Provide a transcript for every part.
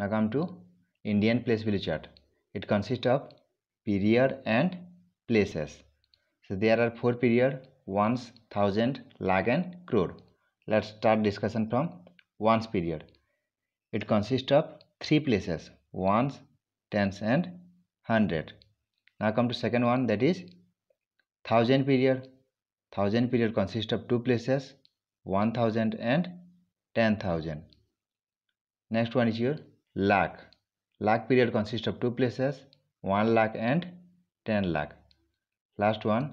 Now come to Indian place value chart. It consists of period and places. So there are four period, once, thousand, lakh and crore. Let's start discussion from once period. It consists of three places, ones, tens and hundred. Now come to second one that is thousand period. Thousand period consists of two places, one thousand and ten thousand. Next one is your lakh lakh period consists of two places 1 lakh and 10 lakh last one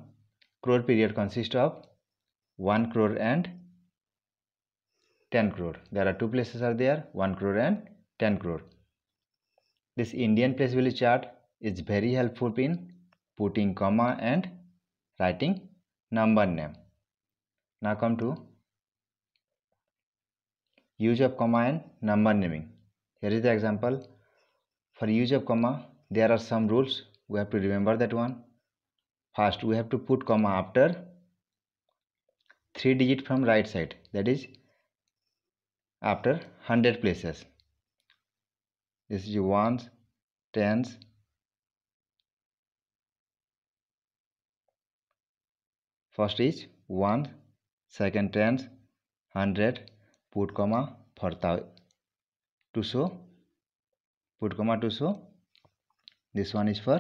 crore period consists of 1 crore and 10 crore there are two places are there 1 crore and 10 crore this indian place value chart is very helpful in putting comma and writing number name now come to use of comma and number naming here is the example for use of comma there are some rules we have to remember that one first we have to put comma after three digit from right side that is after 100 places this is ones tens first is one second tens hundred put comma for thousand to show put comma to show this one is for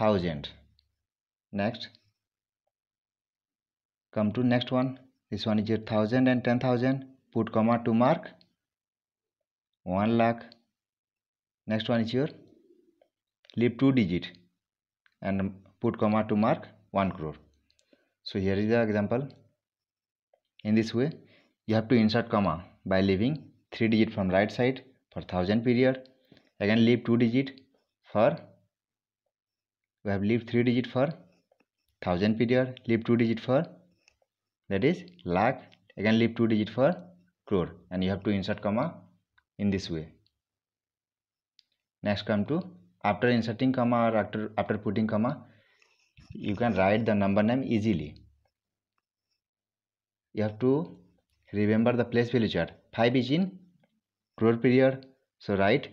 thousand next come to next one this one is your thousand and ten thousand put comma to mark one lakh next one is your leave two digit and put comma to mark one crore so here is the example in this way you have to insert comma by leaving three digit from right side for thousand period again leave two digit for we have leave three digit for thousand period leave two digit for that is lakh again leave two digit for crore and you have to insert comma in this way next come to after inserting comma or after after putting comma you can write the number name easily you have to remember the place value chart 5 is in crore period, so write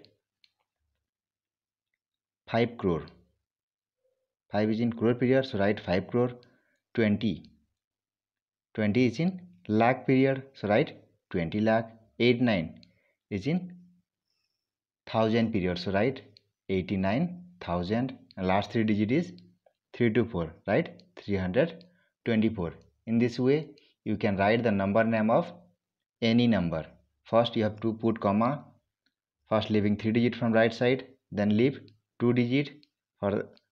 5 crore 5 is in crore period, so write 5 crore 20 20 is in lakh period, so write 20 lakh 89 is in thousand period, so write 89000 last three digit is 324 right 324 in this way you can write the number name of any number first you have to put comma first leaving three digit from right side then leave two digit for